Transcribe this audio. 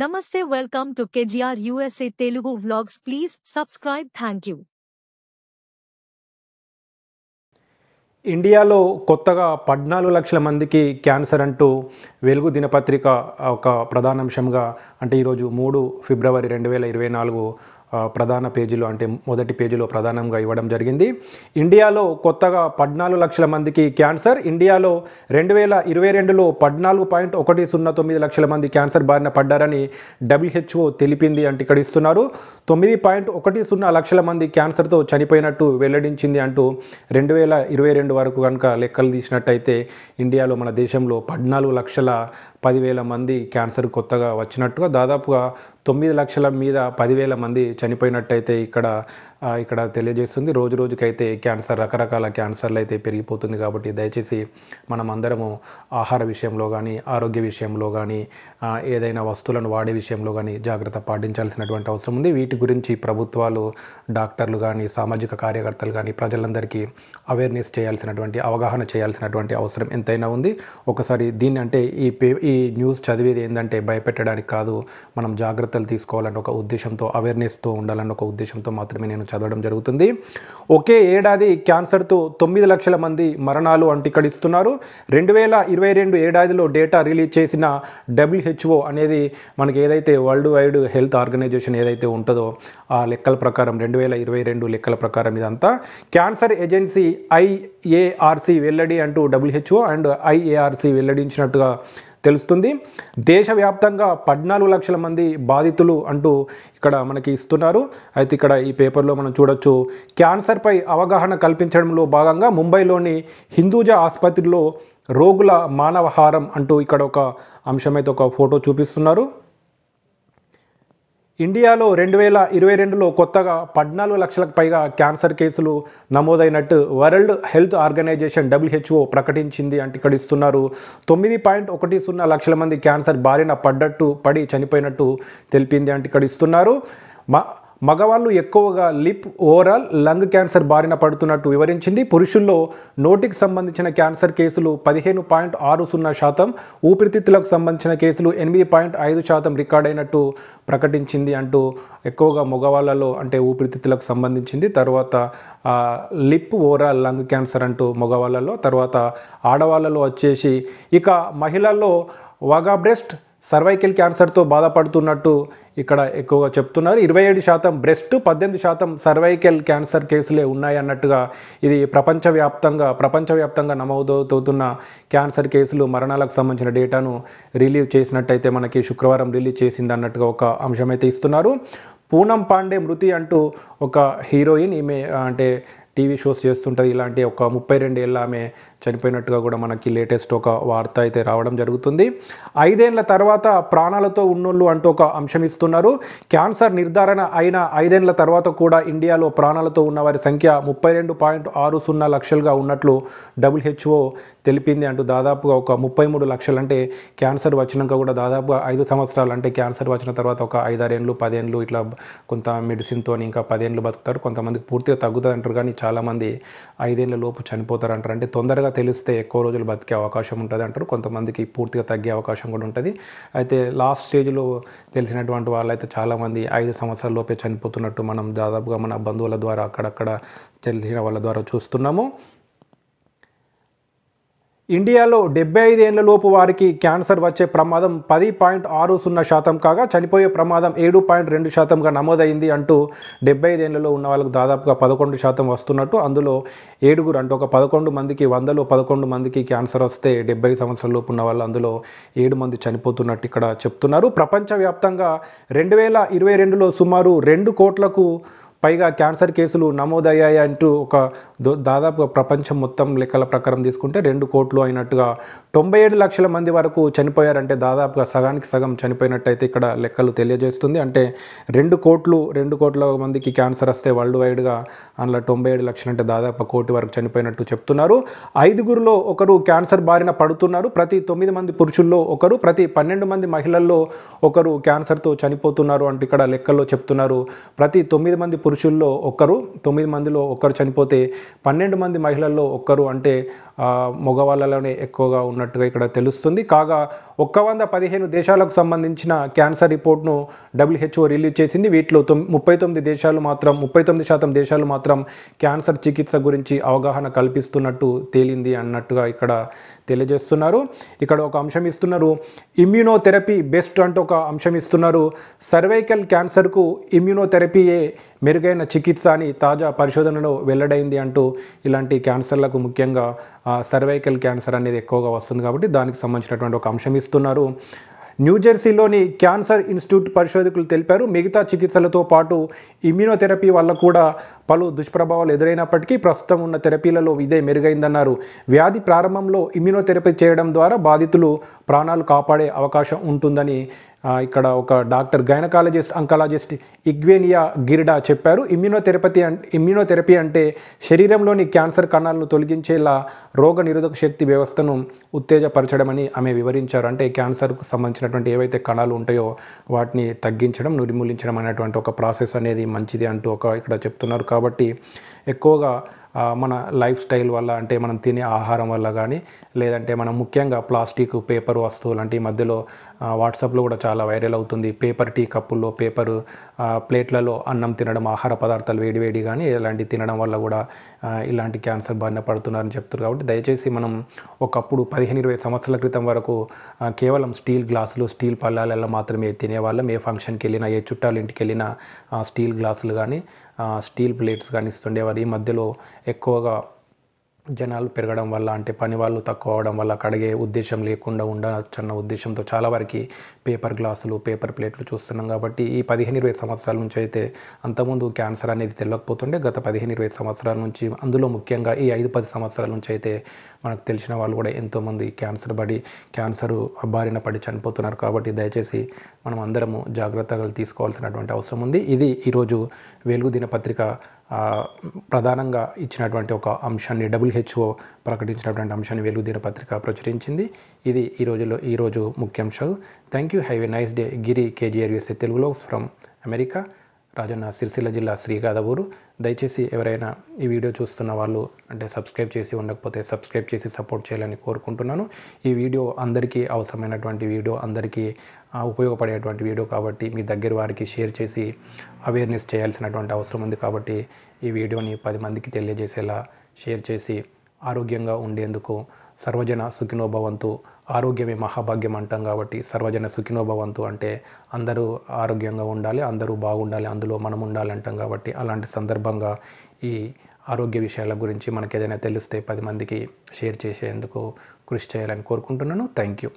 నమస్తే welcome to KGR USA Telugu vlogs please subscribe thank you ఇండియాలో కొత్తగా పద్నాలుగు లక్షల మందికి క్యాన్సర్ అంటూ వెలుగు దినపత్రిక ఒక ప్రధానాంశంగా అంటే ఈరోజు మూడు ఫిబ్రవరి రెండు వేల ఇరవై నాలుగు ప్రధాన పేజీలో అంటే మొదటి పేజీలో ప్రధానంగా ఇవ్వడం జరిగింది ఇండియాలో కొత్తగా పద్నాలుగు లక్షల మందికి క్యాన్సర్ ఇండియాలో రెండు వేల ఇరవై రెండులో పద్నాలుగు పాయింట్ ఒకటి సున్నా తొమ్మిది లక్షల మంది క్యాన్సర్ బారిన పడ్డారని డబ్ల్యూహెచ్ఓ తెలిపింది అంటే ఇక్కడ ఇస్తున్నారు తొమ్మిది పాయింట్ ఒకటి సున్నా లక్షల మంది క్యాన్సర్తో చనిపోయినట్టు వెల్లడించింది అంటూ రెండు వేల ఇరవై రెండు వరకు కనుక లెక్కలు తీసినట్టయితే ఇండియాలో మన దేశంలో పద్నాలుగు లక్షల పదివేల మంది క్యాన్సర్ కొత్తగా వచ్చినట్టుగా దాదాపుగా తొమ్మిది లక్షల మీద పదివేల మంది చనిపోయినట్టయితే ఇక్కడ ఇక్కడ తెలియజేస్తుంది రోజు రోజుకైతే క్యాన్సర్ రకరకాల క్యాన్సర్లు అయితే పెరిగిపోతుంది కాబట్టి దయచేసి మనం అందరము ఆహార విషయంలో కానీ ఆరోగ్య విషయంలో కానీ ఏదైనా వస్తువులను వాడే విషయంలో కానీ జాగ్రత్త పాటించాల్సినటువంటి అవసరం ఉంది వీటి గురించి ప్రభుత్వాలు డాక్టర్లు కానీ సామాజిక కార్యకర్తలు కానీ ప్రజలందరికీ అవేర్నెస్ చేయాల్సినటువంటి అవగాహన చేయాల్సినటువంటి అవసరం ఎంతైనా ఉంది ఒకసారి దీన్ని అంటే ఈ పే ఈ న్యూస్ చదివేది ఏంటంటే భయపెట్టడానికి కాదు మనం జాగ్రత్తలు తీసుకోవాలని ఒక ఉద్దేశంతో అవేర్నెస్తో ఉండాలన్న ఒక ఉద్దేశంతో మాత్రమే నేను చదవడం జరుగుతుంది ఒకే ఏడాది క్యాన్సర్తో తొమ్మిది లక్షల మంది మరణాలు అంటికడిస్తున్నారు రెండు వేల ఇరవై రెండు ఏడాదిలో డేటా రిలీజ్ చేసిన డబ్ల్యూహెచ్ఓ అనేది మనకి ఏదైతే వరల్డ్ వైడ్ హెల్త్ ఆర్గనైజేషన్ ఏదైతే ఉంటుందో ఆ లెక్కల ప్రకారం రెండు వేల ఇరవై రెండు లెక్కల ప్రకారం ఇదంతా క్యాన్సర్ ఏజెన్సీ ఐఏఆర్సి వెల్లడి అంటూ డబ్ల్యూహెచ్ఓ అండ్ ఐఏఆర్సి వెల్లడించినట్టుగా తెలుస్తుంది దేశవ్యాప్తంగా పద్నాలుగు లక్షల మంది బాధితులు అంటూ ఇక్కడ మనకి ఇస్తున్నారు అయితే ఇక్కడ ఈ పేపర్లో మనం చూడొచ్చు క్యాన్సర్పై అవగాహన కల్పించడంలో భాగంగా ముంబైలోని హిందూజా ఆసుపత్రిలో రోగుల మానవహారం అంటూ ఇక్కడ ఒక అంశమైతే ఒక ఫోటో చూపిస్తున్నారు ఇండియాలో రెండు వేల ఇరవై రెండులో కొత్తగా పద్నాలుగు లక్షలకు పైగా క్యాన్సర్ కేసులు నమోదైనట్టు వరల్డ్ హెల్త్ ఆర్గనైజేషన్ డబ్ల్యూహెచ్ఓ ప్రకటించింది అంటే ఇక్కడ ఇస్తున్నారు తొమ్మిది పాయింట్ ఒకటి సున్నా లక్షల మంది క్యాన్సర్ బారిన పడ్డట్టు పడి చనిపోయినట్టు తెలిపింది అంటే ఇక్కడ ఇస్తున్నారు మా మగవాళ్ళు ఎక్కువగా లిప్ ఓవరాల్ లంగ్ క్యాన్సర్ బారిన పడుతున్నట్టు వివరించింది పురుషుల్లో నోటికి సంబంధించిన క్యాన్సర్ కేసులు పదిహేను పాయింట్ ఆరు సున్నా శాతం ఊపిరితిత్తులకు సంబంధించిన కేసులు ఎనిమిది పాయింట్ ఐదు శాతం రికార్డ్ అయినట్టు ప్రకటించింది అంటూ ఎక్కువగా మగవాళ్ళలో అంటే ఊపిరితిత్తులకు సంబంధించింది తర్వాత లిప్ ఓవరాల్ లంగ్ క్యాన్సర్ అంటూ మగవాళ్ళలో తర్వాత ఆడవాళ్ళలో వచ్చేసి ఇక మహిళల్లో వాగా బ్రెస్ట్ సర్వైకల్ క్యాన్సర్తో బాధపడుతున్నట్టు ఇక్కడ ఎక్కువగా చెప్తున్నారు ఇరవై ఏడు శాతం బ్రెస్ట్ పద్దెనిమిది శాతం సర్వైకల్ క్యాన్సర్ కేసులే ఉన్నాయి అన్నట్టుగా ఇది ప్రపంచవ్యాప్తంగా ప్రపంచవ్యాప్తంగా నమోదవుతున్న క్యాన్సర్ కేసులు మరణాలకు సంబంధించిన డేటాను రిలీవ్ చేసినట్టయితే మనకి శుక్రవారం రిలీజ్ చేసింది అన్నట్టుగా ఒక అంశమైతే ఇస్తున్నారు పూనం పాండే మృతి అంటూ ఒక హీరోయిన్ ఈమె అంటే టీవీ షోస్ చేస్తుంటుంది ఇలాంటి ఒక ముప్పై రెండు ఏళ్ళ ఆమె చనిపోయినట్టుగా కూడా మనకి లేటెస్ట్ ఒక వార్త అయితే రావడం జరుగుతుంది ఐదేళ్ల తర్వాత ప్రాణాలతో ఉన్నోళ్ళు అంటూ ఒక అంశం ఇస్తున్నారు క్యాన్సర్ నిర్ధారణ అయిన ఐదేళ్ల తర్వాత కూడా ఇండియాలో ప్రాణాలతో ఉన్న వారి సంఖ్య ముప్పై రెండు పాయింట్ ఆరు సున్నా లక్షలుగా ఉన్నట్లు డబ్ల్యూహెచ్ఓ తెలిపింది అంటూ దాదాపుగా ఒక ముప్పై మూడు లక్షలు అంటే క్యాన్సర్ వచ్చినాక కూడా దాదాపుగా ఐదు సంవత్సరాలు అంటే క్యాన్సర్ వచ్చిన తర్వాత ఒక ఐదారేళ్ళు పదేళ్ళు ఇట్లా కొంత మెడిసిన్తో ఇంకా పదేళ్ళు బతుకుతారు కొంతమందికి పూర్తిగా తగ్గుతుంది అంటారు కానీ చాలామంది ఐదేళ్ల లోపు చనిపోతారు అంటారు అంటే తొందరగా తెలిస్తే ఎక్కువ రోజులు బతికే అవకాశం ఉంటుంది అంటారు కొంతమందికి పూర్తిగా తగ్గే అవకాశం కూడా ఉంటుంది అయితే లాస్ట్ స్టేజ్లో తెలిసినటువంటి వాళ్ళు అయితే చాలామంది ఐదు సంవత్సరాల లోపే చనిపోతున్నట్టు మనం దాదాపుగా మన బంధువుల ద్వారా అక్కడక్కడ తెలిసిన వాళ్ళ ద్వారా చూస్తున్నాము ఇండియాలో డెబ్బై ఐదు ఏళ్ళలోపు వారికి క్యాన్సర్ వచ్చే ప్రమాదం పది పాయింట్ ఆరు సున్నా శాతం కాగా చనిపోయే ప్రమాదం ఏడు పాయింట్ రెండు శాతంగా నమోదైంది అంటూ డెబ్బై ఐదేళ్లలో ఉన్న వాళ్ళకు దాదాపుగా పదకొండు శాతం వస్తున్నట్టు అందులో ఏడుగురు అంటే ఒక పదకొండు మందికి వందలో పదకొండు మందికి క్యాన్సర్ వస్తే డెబ్బై సంవత్సరాల లోపు ఉన్న వాళ్ళు అందులో ఏడు మంది చనిపోతున్నట్టు ఇక్కడ చెప్తున్నారు ప్రపంచవ్యాప్తంగా రెండు వేల ఇరవై రెండులో సుమారు రెండు కోట్లకు పైగా క్యాన్సర్ కేసులు నమోదయ్యాయి అంటూ ఒక దాదాపు ప్రపంచం మొత్తం లెక్కల ప్రకారం తీసుకుంటే రెండు కోట్లు అయినట్టుగా తొంభై ఏడు లక్షల మంది వరకు చనిపోయారంటే దాదాపుగా సగానికి సగం చనిపోయినట్టయితే ఇక్కడ లెక్కలు తెలియజేస్తుంది అంటే రెండు కోట్లు రెండు కోట్ల మందికి క్యాన్సర్ వస్తే వరల్డ్ వైడ్గా అందులో తొంభై ఏడు లక్షలు అంటే దాదాపు కోటి వరకు చనిపోయినట్టు చెప్తున్నారు ఐదుగురులో ఒకరు క్యాన్సర్ బారిన పడుతున్నారు ప్రతి తొమ్మిది మంది పురుషుల్లో ఒకరు ప్రతి పన్నెండు మంది మహిళల్లో ఒకరు క్యాన్సర్తో చనిపోతున్నారు అంటే ఇక్కడ లెక్కల్లో చెప్తున్నారు ప్రతి తొమ్మిది మంది పురుషుల్లో ఒక్కరు తొమ్మిది మందిలో ఒక్కరు చనిపోతే పన్నెండు మంది మహిళల్లో ఒక్కరు అంటే మగవాళ్ళలోనే ఎక్కువగా ఉన్నట్టుగా ఇక్కడ తెలుస్తుంది కాగా ఒక్క వంద పదిహేను దేశాలకు సంబంధించిన క్యాన్సర్ రిపోర్ట్ను డబ్ల్యూహెచ్ఓ రిలీజ్ చేసింది వీటిలో ముప్పై తొమ్మిది దేశాలు మాత్రం ముప్పై తొమ్మిది శాతం దేశాలు మాత్రం క్యాన్సర్ చికిత్స గురించి అవగాహన కల్పిస్తున్నట్టు తేలింది అన్నట్టుగా ఇక్కడ తెలియజేస్తున్నారు ఇక్కడ ఒక అంశం ఇస్తున్నారు ఇమ్యూనోథెరపీ బెస్ట్ అంటూ ఒక అంశం ఇస్తున్నారు సర్వైకల్ క్యాన్సర్కు ఇమ్యూనోథెరపీయే మెరుగైన చికిత్స అని తాజా పరిశోధనలో వెల్లడైంది అంటూ ఇలాంటి క్యాన్సర్లకు ముఖ్యంగా సర్వైకల్ క్యాన్సర్ అనేది ఎక్కువగా వస్తుంది కాబట్టి దానికి సంబంధించినటువంటి ఒక అంశం ఇస్తున్నారు న్యూజెర్సీలోని క్యాన్సర్ ఇన్స్టిట్యూట్ పరిశోధకులు తెలిపారు మిగతా చికిత్సలతో పాటు ఇమ్యూనోథెరపీ వల్ల కూడా పలు దుష్ప్రభావాలు ఎదురైనప్పటికీ ప్రస్తుతం ఉన్న థెరపీలలో ఇదే మెరుగైందన్నారు వ్యాధి ప్రారంభంలో ఇమ్యూనోథెరపీ చేయడం ద్వారా బాధితులు ప్రాణాలు కాపాడే అవకాశం ఉంటుందని ఇక్కడ ఒక డాక్టర్ గైనకాలజిస్ట్ అంకాలజిస్ట్ ఇగ్వేనియా గిరిడా చెప్పారు ఇమ్యూనోథెరపీ అంటే ఇమ్యూనోథెరపీ అంటే శరీరంలోని క్యాన్సర్ కణాలను తొలగించేలా రోగ నిరోధక శక్తి వ్యవస్థను ఉత్తేజపరచడమని ఆమె వివరించారు అంటే క్యాన్సర్కు సంబంధించినటువంటి ఏవైతే కణాలు ఉంటాయో వాటిని తగ్గించడం నిర్మూలించడం అనేటువంటి ఒక ప్రాసెస్ అనేది మంచిది అంటూ ఒక ఇక్కడ చెప్తున్నారు కాబట్టి కాబట్టి ఎక్కువగా మన లైఫ్ స్టైల్ వల్ల అంటే మనం తినే ఆహారం వల్ల కానీ లేదంటే మనం ముఖ్యంగా ప్లాస్టిక్ పేపర్ వస్తువులు అంటే ఈ మధ్యలో వాట్సాప్లో కూడా చాలా వైరల్ అవుతుంది పేపర్ టీ కప్పుల్లో పేపర్ ప్లేట్లలో అన్నం తినడం ఆహార పదార్థాలు వేడివేడి కానీ ఇలాంటి తినడం వల్ల కూడా ఇలాంటి క్యాన్సర్ బారిన పడుతున్నారని చెప్తున్నారు కాబట్టి దయచేసి మనం ఒకప్పుడు పదిహేను ఇరవై సంవత్సరాల క్రితం వరకు కేవలం స్టీల్ గ్లాసులు స్టీల్ పళ్ళాలలో మాత్రమే తినేవాళ్ళం ఏ ఫంక్షన్కి వెళ్ళినా ఏ చుట్టాలింటికి వెళ్ళినా స్టీల్ గ్లాసులు కానీ స్టీల్ ప్లేట్స్ కానీ ఇస్తుండేవారు ఈ మధ్యలో ఎక్కువగా జనాలు పెరగడం వల్ల అంటే పని వాళ్ళు తక్కువ అవడం వల్ల కడిగే ఉద్దేశం లేకుండా ఉండొచ్చన్న ఉద్దేశంతో చాలా వరకు పేపర్ గ్లాసులు పేపర్ ప్లేట్లు చూస్తున్నాం కాబట్టి ఈ పదిహేను ఇరవై సంవత్సరాల నుంచి అయితే అంతకుముందు క్యాన్సర్ అనేది తెలియకపోతుండే గత పదిహేను ఇరవై సంవత్సరాల నుంచి అందులో ముఖ్యంగా ఈ ఐదు పది సంవత్సరాల నుంచి అయితే మనకు తెలిసిన వాళ్ళు కూడా ఎంతోమంది క్యాన్సర్ పడి క్యాన్సర్ బారిన పడి చనిపోతున్నారు కాబట్టి దయచేసి మనం అందరము జాగ్రత్తలు తీసుకోవాల్సినటువంటి అవసరం ఉంది ఇది ఈరోజు వెలుగు దినపత్రిక ప్రధానంగా ఇచ్చినటువంటి ఒక అంశాన్ని డబ్ల్యూహెచ్ఓ ప్రకటించినటువంటి అంశాన్ని వెలుగుదీర పత్రిక ప్రచురించింది ఇది ఈ రోజులో ఈరోజు ముఖ్యాంశాలు thank you have a nice day Giri KGR's తెలుగులో ఫ్రమ్ అమెరికా రాజన్న సిరిసిల్ల జిల్లా శ్రీగాదవూరు దయచేసి ఎవరైనా ఈ వీడియో చూస్తున్న వాళ్ళు అంటే సబ్స్క్రైబ్ చేసి ఉండకపోతే సబ్స్క్రైబ్ చేసి సపోర్ట్ చేయాలని కోరుకుంటున్నాను ఈ వీడియో అందరికీ అవసరమైనటువంటి వీడియో అందరికీ ఉపయోగపడేటువంటి వీడియో కాబట్టి మీ దగ్గర వారికి షేర్ చేసి అవేర్నెస్ చేయాల్సినటువంటి అవసరం ఉంది కాబట్టి ఈ వీడియోని పది మందికి తెలియజేసేలా షేర్ చేసి ఆరోగ్యంగా ఉండేందుకు సర్వజన సుఖినోభవంతు ఆరోగ్యమే మహాభాగ్యం అంటాం కాబట్టి సర్వజన సుఖినోభవంతు అంటే అందరూ ఆరోగ్యంగా ఉండాలి అందరూ బాగుండాలి అందులో మనం ఉండాలి అంటాం కాబట్టి అలాంటి సందర్భంగా ఈ ఆరోగ్య విషయాల గురించి మనకు ఏదైనా తెలిస్తే పది మందికి షేర్ చేసేందుకు కృషి చేయాలని కోరుకుంటున్నాను థ్యాంక్ యూ